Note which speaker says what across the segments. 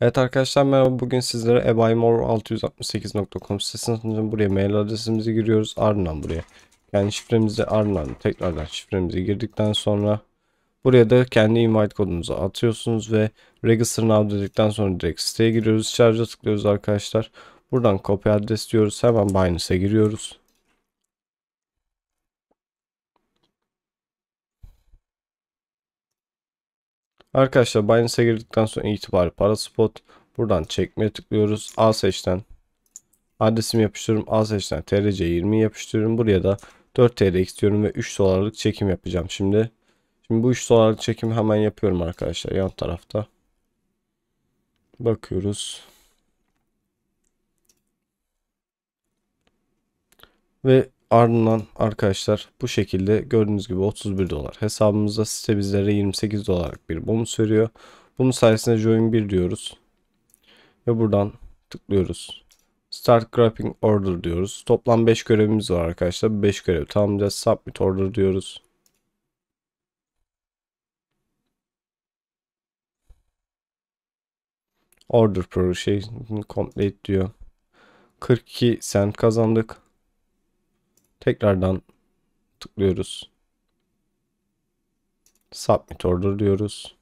Speaker 1: Evet arkadaşlar merhaba bugün sizlere ebaymor668.com sitesinden buraya mail adresimizi giriyoruz ardından buraya yani şifremizi ardından tekrardan şifremizi girdikten sonra buraya da kendi invite kodunuzu atıyorsunuz ve register now dedikten sonra direkt siteye giriyoruz şarja tıklıyoruz arkadaşlar buradan copy adres diyoruz hemen Binance'e giriyoruz Arkadaşlar Binance'e girdikten sonra itibari para spot. Buradan çekmeye tıklıyoruz. A seçten adresimi yapıştırıyorum. A seçten TRC 20 yapıştırıyorum. Buraya da 4 TL istiyorum ve 3 dolarlık çekim yapacağım şimdi. Şimdi bu 3 dolarlık çekimi hemen yapıyorum arkadaşlar yan tarafta. Bakıyoruz. Ve Ardından arkadaşlar bu şekilde gördüğünüz gibi 31 dolar. Hesabımızda site bizlere 28 dolarlık bir bonus veriyor. Bunun sayesinde join 1 diyoruz. Ve buradan tıklıyoruz. Start grabbing Order diyoruz. Toplam 5 görevimiz var arkadaşlar. 5 görev tamamlayacağız. Submit Order diyoruz. Order Pro şey complete diyor. 42 sent kazandık. Tekrardan tıklıyoruz. Submit order diyoruz.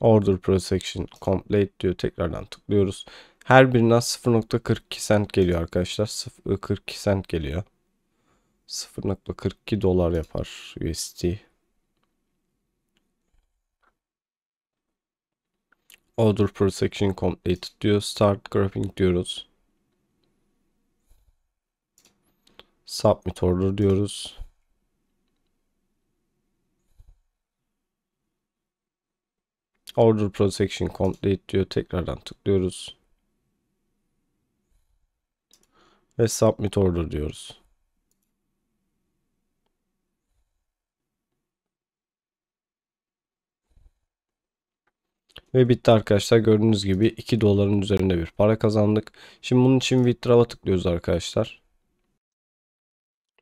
Speaker 1: Order Protection Complete diyor. Tekrardan tıklıyoruz. Her birinden 0.42 cent geliyor arkadaşlar. 0.42 cent geliyor. 0.42 dolar yapar USD. Order per section complete diyor. Start graphing diyoruz. Submit order diyoruz. Order per section complete diyor. Tekrardan tıklıyoruz. Ve submit order diyoruz. Ve bitti arkadaşlar. Gördüğünüz gibi 2 doların üzerinde bir para kazandık. Şimdi bunun için withdraw'a tıklıyoruz arkadaşlar.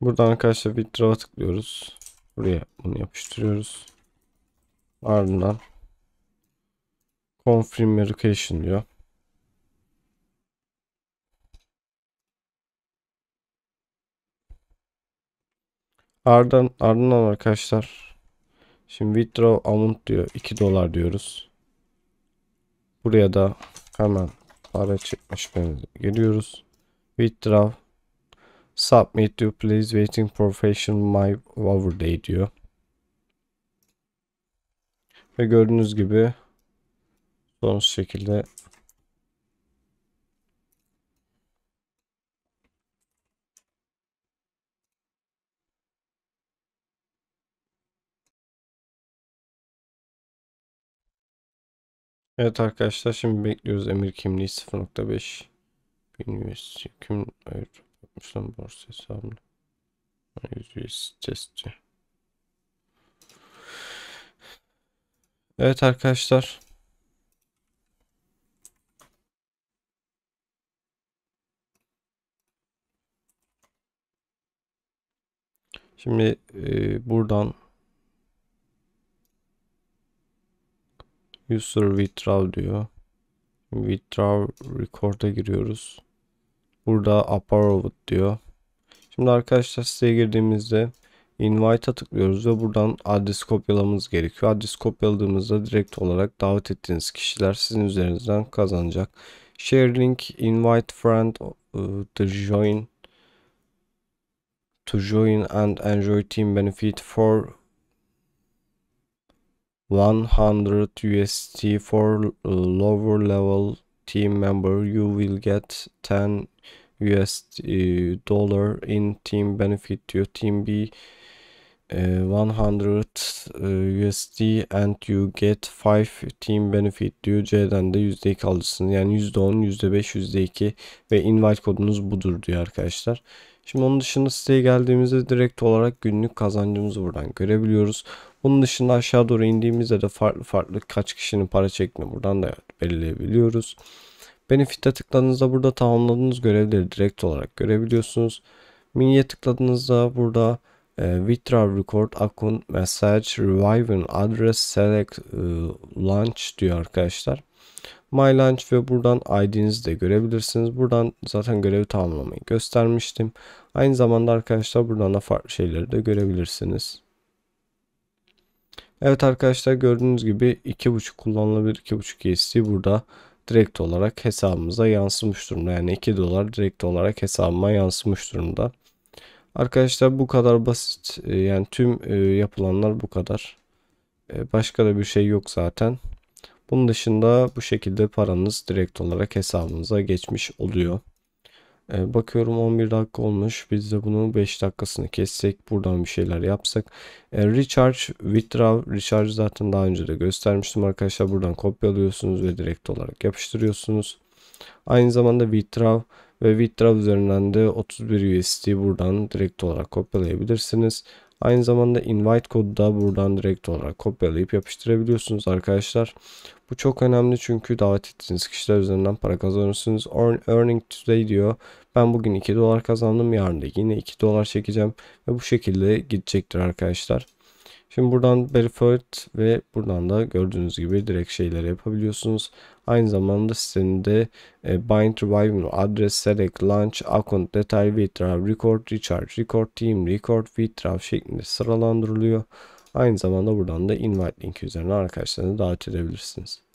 Speaker 1: Buradan arkadaşlar withdraw'a tıklıyoruz. Buraya bunu yapıştırıyoruz. Ardından confirm verification diyor. Ardından, ardından arkadaşlar şimdi withdraw amount diyor 2 dolar diyoruz. Buraya da hemen para çekmiş benziyor. Geliyoruz. Withdraw. Submit to please waiting profession my over day diyor. Ve gördüğünüz gibi sonuç şekilde Evet arkadaşlar şimdi bekliyoruz emir kimliği 0.5 bin USD kim hayır yapmış lan borsa hesabını 100 USD testi Evet arkadaşlar Şimdi e, buradan User withdraw diyor. Withdraw record'a giriyoruz. Burada approved diyor. Şimdi arkadaşlar siteye girdiğimizde invite'a tıklıyoruz ve buradan adres kopyalamamız gerekiyor. Adres kopyaladığımızda direkt olarak davet ettiğiniz kişiler sizin üzerinizden kazanacak. Share link, invite friend uh, to join to join and enjoy team benefit for 100 USD for lower level team member you will get 10 USD dollar in team benefit diyor. Team B 100 USD and you get 5 team benefit diyor. C'den de %2 alırsınız. Yani %10, %5, %2 ve invite kodunuz budur diyor arkadaşlar. Şimdi onun dışında siteye geldiğimizde direkt olarak günlük kazancımızı buradan görebiliyoruz. Bunun dışında aşağı doğru indiğimizde de farklı farklı kaç kişinin para çektiğini buradan da belirleyebiliyoruz. Benefit'e tıkladığınızda burada tamamladığınız görevleri direkt olarak görebiliyorsunuz. Mini'ye tıkladığınızda burada e, withdraw record account message reviving address select e, launch diyor arkadaşlar. My Launch ve buradan ID'nizi de görebilirsiniz. Buradan zaten görevi tamamlamayı göstermiştim. Aynı zamanda arkadaşlar buradan da farklı şeyleri de görebilirsiniz. Evet arkadaşlar gördüğünüz gibi 2.5 kullanılabilir 2.5 USD burada direkt olarak hesabımıza yansımış durumda. Yani 2 dolar direkt olarak hesabıma yansımış durumda. Arkadaşlar bu kadar basit. E, yani tüm e, yapılanlar bu kadar. E, başka da bir şey yok zaten. Bunun dışında bu şekilde paranız direkt olarak hesabınıza geçmiş oluyor. Ee, bakıyorum 11 dakika olmuş. Biz de bunu 5 dakikasını kessek. Buradan bir şeyler yapsak. Ee, recharge, withdraw. Recharge zaten daha önce de göstermiştim arkadaşlar. Buradan kopyalıyorsunuz ve direkt olarak yapıştırıyorsunuz. Aynı zamanda withdraw ve withdraw üzerinden de 31 USD buradan direkt olarak kopyalayabilirsiniz. Aynı zamanda invite kodu da buradan direkt olarak kopyalayıp yapıştırabiliyorsunuz arkadaşlar. Bu çok önemli çünkü davet ettiğiniz kişiler üzerinden para kazanırsınız. Earn, earning today diyor. Ben bugün 2 dolar kazandım. Yarın da yine 2 dolar çekeceğim. Ve bu şekilde gidecektir arkadaşlar. Şimdi buradan Berifert ve buradan da gördüğünüz gibi direkt şeyleri yapabiliyorsunuz. Aynı zamanda sitenin e, bind revival adres select launch account detay withdraw record recharge record team record withdraw şeklinde sıralandırılıyor. Aynı zamanda buradan da invite linki üzerine arkadaşlarına davet edebilirsiniz.